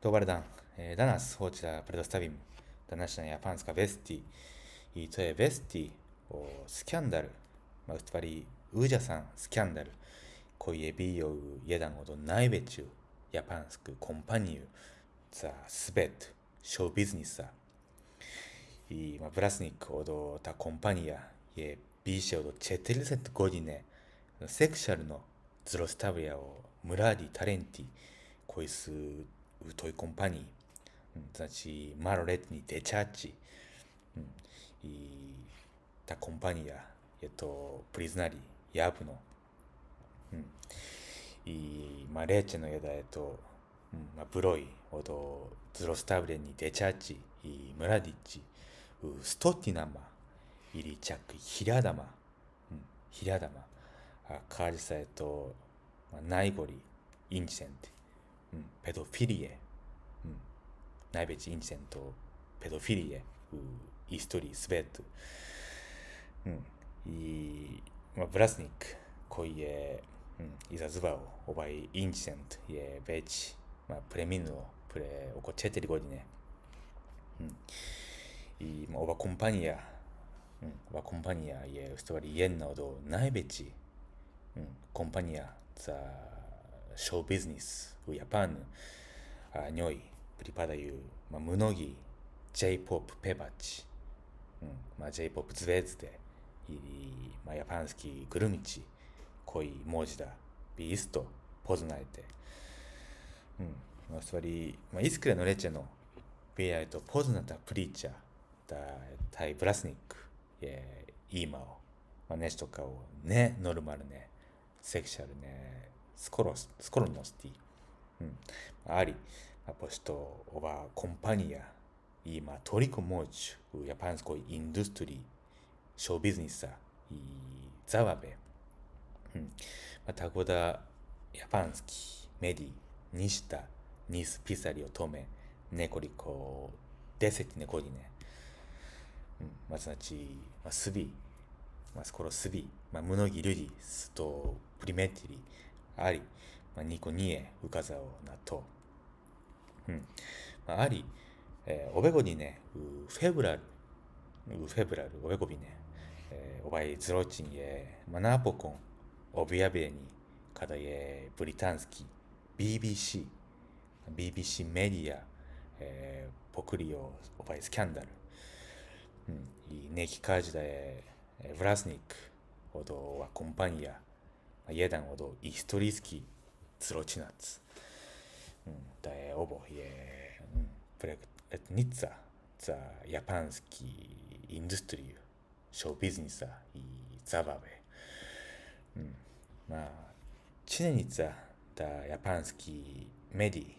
ドバルダン、えー、ダナス、ホーチダ、プレドスタビム、ダナシナやパンスカ、ベスティ、イトエ、ベスティ、スキャンダル、まあ、つまり、ウージャさん、スキャンダル、コイエ、ビヨウ、イエダンゴド、ナイベチュ、ヤパンスク、コンパニュー、ザ、スベット、ショービズニスさ、イマブラスニック、オド、タ、コンパニア、イエ、ビーシェオド、チェテルセット、ゴディネ、セクシャルのズロスタブヤを、ムラーディ、タレンティ、コイス、ウトイコンパニー、ザチマロレットにデチャッチ、イタコンパニア、や、えっと、プリズナリー、ヤブノ、の、イマレーチェの枝、ダっと、ブロイ、オド、ズロスタブレにデチャッチ、イムラディッチ、ウストティナマ、イリチャック、ヒラダマ、ヒラダマ、カージサイト、ナイゴリ、インチセンティ、うん、ペドフィリエ、うん、ナイベチ・インセント、ペドフィリエ、イーストリー・スベット、うん、まあ、ブラスニック、コイエ、うん、イザ・ズバオ、オバイ・インセント、イエ・ベチ、まあ、プレミヌオ、プレオコチェテリゴディネ、うん、いまあ、オバ・コンパニア、うん、オバ・コンパニア、イエ・ストワリ・イエンナオド、ナイベチ、うん、コンパニア、ザ・ショービジネス、ウヤパン、ニョイ、プリパダユ、ムノギ、ジェイポップ、ペバチ、ジェイポップ、ズベズで、デ、ヤパンスキー、グルミチ、コイ、モジダ、ビースト、ポズナイテ。つまり、イスクレのレチェの、ビアイト、ポズナタ、プリーチャー、タイ、プラスニック、イーマオ、ネシトカオ、ね、ノルマルね、セクシャルね、スコロス、スコロノスティ、うん、あり、アポスト、オバー、コンパニア、イマトリコモチちヤパンスコすインドストリー、ショービズニスさ、いざわべ、うん、またこだ、やぱんすき、メディ、ニシタ、ニスピサリオトメ、ネコリコ、デセティネコリネ、うん、まずなち、まあ、スビ、まあ、スコロスビ、まあ、ムノギリュリ、スと、プリメティリ、あり、まあ、ニコニエ、ウカザオ、納豆。うん。まあ、あり、えー、おべこにね、うフェブラル、うフェブラル、おべゴびね、えー、おばいズロチンへ、マナーポコン、オビアベに、カダエ、ブリタンスキ、BBC、BBC メディア、えー、ポクリオ、オバイスキャンダル、うん、ネキカジダエ、ブラスニック、オドはコンパニア、jeden od istorijskih zločinac. Da je oboje pretnica za japanski industriju, show biznisa i zabave. Ma, činjenica da japanski mediji,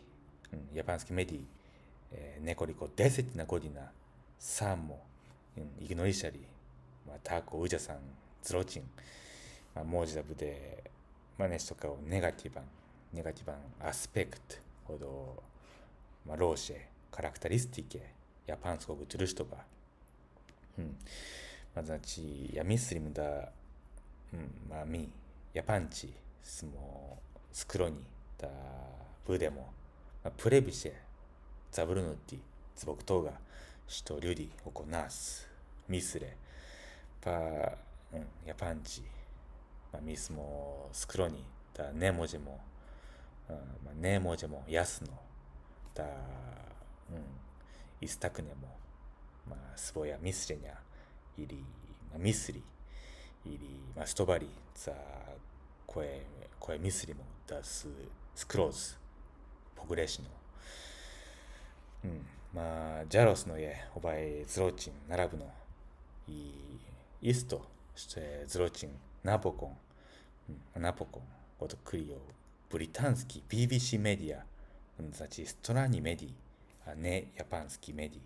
japanski mediji nekoliko desetina godina samo ignorisali ma, tako uđasan zločin. まあ、文字だぶで、まあ、ね、とかをネガティブン、ネガティブンアスペクトほど、まあ、ローシェ、カラクタリスティケ、やパンスコグトゥルシとか、うん、まあ、ざち、やミスリムだ、うん、まあ、ミ、やパンチ、スモ、スクロニ、だ、ブでも、まあ、プレビシェ、ザブルノッティ、ツボクトウガ、シトリュディ、オコナース、ミスレ、パ、うん、やパンチ、まあ、ミスもスクロニ、だね文字も、うんまあ、ね文字も、やすの、だ、うん、イスタクネも、まあ、スボヤ、ミスレニャ、イリ、まあ、ミスリ、イリ、まあ、ストバリ、ザ、コエコエミスリも、だ、ス、スクローズ、ポグレシノ、うん、まあ、ジャロスの家、おばえ、ズローチン、並ぶの、イ、イスト、そして、ズロチン、ナポコン、ナポコンことクリオ、ブリタンスキー、BBC メディア、ザチストラニメディ、アネ・ヤパンスキーメディ、